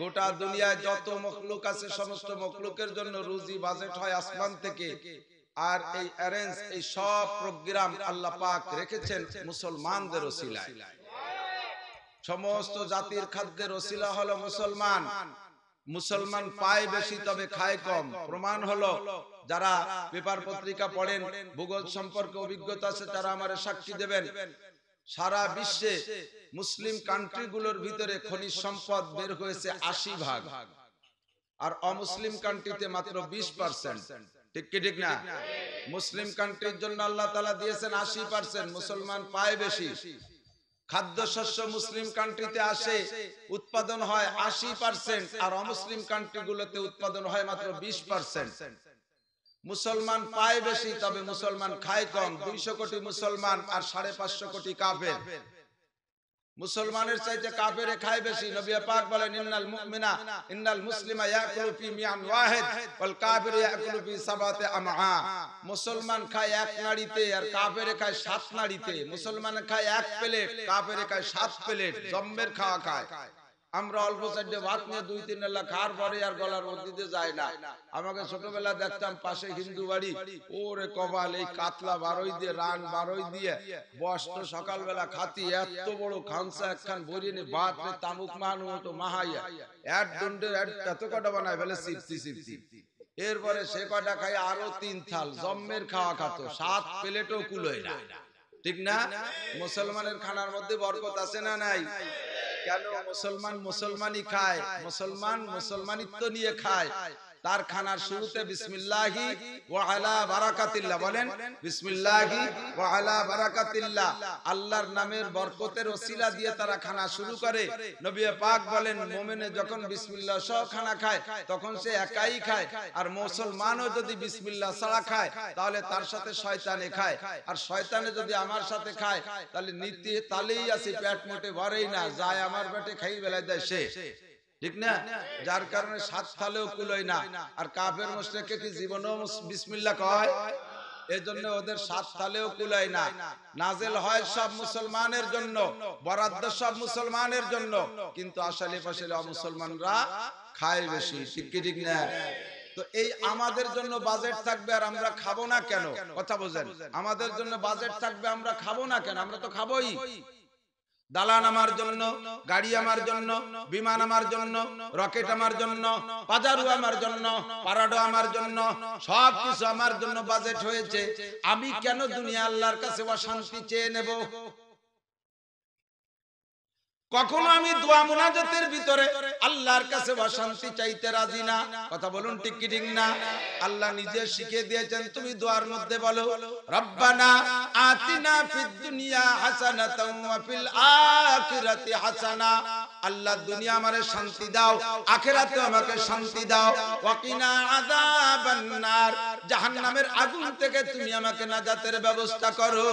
গোটা দুনিয়ায় যত মখলুক আছে সমস্ত মখলুকের জন্য রুজি বাজেট হয় আসমান থেকে আর এই অ্যারেঞ্জ এই সব প্রোগ্রাম আল্লাহ পাক রেখেছেন মুসলমানদের ওসিলায় সমস্ত জাতির খাদ্যের ওসিলা হলো মুসলমান মুসলমান পায় বেশি তবে খায় কম প্রমাণ হলো যারা পেপার পত্রিকা পড়েন ভূগোল সম্পর্কে অভিজ্ঞতা আছে তারা আমার সাক্ষী দেবেন সারা বিশ্বে মুসলিম কান্ট্রিগুলোর ভিতরে খনিজ সম্পদ বের হয়েছে আশি ভাগ আর অমুসলিম কান্ট্রিতে মাত্র বিশ পার্সেন্ট ঠিক কি ঠিক না মুসলিম কান্ট্রির জন্য আল্লাহ তালা দিয়েছেন আশি পার্সেন্ট মুসলমান পায় বেশি খাদ্যশস্য মুসলিম কান্ট্রিতে আসে উৎপাদন হয় আশি পার্সেন্ট আর অমুসলিম গুলোতে উৎপাদন হয় মাত্র বিশ পার্সেন্ট মুসলমান পায় বেশি তবে মুসলমান খায় কম দুইশো কোটি মুসলমান আর সাড়ে পাঁচশো কোটি কাফের মুসলমানের চাইতে কাফেরে খায় বেশি নবী পাক বলেন ইন্নাল মুমিনা ইন্নাল মুসলিমা ইয়াকুলু ফি মিয়ান ওয়াহিদ ওয়াল ইয়াকুলু ফি সাবাতে আমহা মুসলমান খায় এক নাড়িতে আর কাফেরে খায় সাত নাড়িতে মুসলমান খায় এক প্লেট কাফেরে খায় সাত প্লেট খাওয়া খায় আমরা অল্প সাইডে ভাত নিয়ে দুই তিন এলাকা খার পরে আর গলার মধ্যে যায় না আমাকে ছোটবেলা দেখতাম পাশে হিন্দু বাড়ি ওরে কপাল এই কাতলা বারোই দিয়ে রান বারোই দিয়ে বস্ত্র সকালবেলা খাতি এত বড় খানসা একখান ভরিয়ে নি ভাত তামুক মানু মতো মাহাইয়া এক দণ্ডে এত কটা বানায় ফেলে সিপসি সিপসি এরপরে সে কটা খাই আরো তিন থাল জম্মের খাওয়া খাতো সাত প্লেটও কুলোয় না ঠিক না মুসলমানের খানার মধ্যে বরকত আছে না নাই কেন মুসলমান মুসলমানই খায় মুসলমান মুসলমানিত্ব নিয়ে খায় তার শুরুতে বিসমিল্লাহি ওয়া বারাকাতিল্লাহ বলেন বিসমিল্লাহি ওয়া বারাকাতিল্লাহ আল্লাহর নামের বরকতের ওসিলা দিয়ে তারা খানা শুরু করে নবী পাক বলেন মুমিনে যখন বিসমিল্লাহ সহ খানা খায় তখন সে একাই খায় আর মুসলমানও যদি বিসমিল্লাহ ছাড়া খায় তাহলে তার সাথে শয়তানে খায় আর শয়তানে যদি আমার সাথে খায় তাহলে নিতে তালেই আছি পেট মোটে ভরেই না যায় আমার পেটে খাই বেলায় দেয় সে ঠিক না যার কারণে সাত থালেও কুলোয় না আর কাফের মোশরেককে কি জীবনও বিসমিল্লাহ কয় এজন্য ওদের সাত তালেও কুলায় না নাজেল হয় সব মুসলমানের জন্য বরাদ্দ সব মুসলমানের জন্য কিন্তু আসলে পাশালে অমুসলমানরা খায় বেশি ঠিক কি ঠিক না তো এই আমাদের জন্য বাজেট থাকবে আর আমরা খাবো না কেন কথা বোঝেন আমাদের জন্য বাজেট থাকবে আমরা খাবো না কেন আমরা তো খাবোই দালান আমার জন্য গাড়ি আমার জন্য বিমান আমার জন্য রকেট আমার জন্য পাজারু আমার জন্য পারাডো আমার জন্য সব কিছু আমার জন্য বাজেট হয়েছে আমি কেন দুনিয়া আল্লাহর কাছে অশান্তি চেয়ে নেব কখনো আমি দোয়া মোনাজাতের ভিতরে আল্লাহর কাছে অশান্তি চাইতে রাজি না কথা বলুন ঠিক কি ঠিক না আল্লাহ নিজে শিখে দিয়েছেন তুমি দোয়ার মধ্যে বলো রব্বানা আতিনা ফিদ দুনিয়া হাসানাতাও ওয়া ফিল আখিরাতি হাসানা আল্লাহ দুনিয়া আমারে শান্তি দাও আখিরাতে আমাকে শান্তি দাও ওয়া কিনা আযাবান নার জাহান্নামের আগুন থেকে তুমি আমাকে নাজাতের ব্যবস্থা করো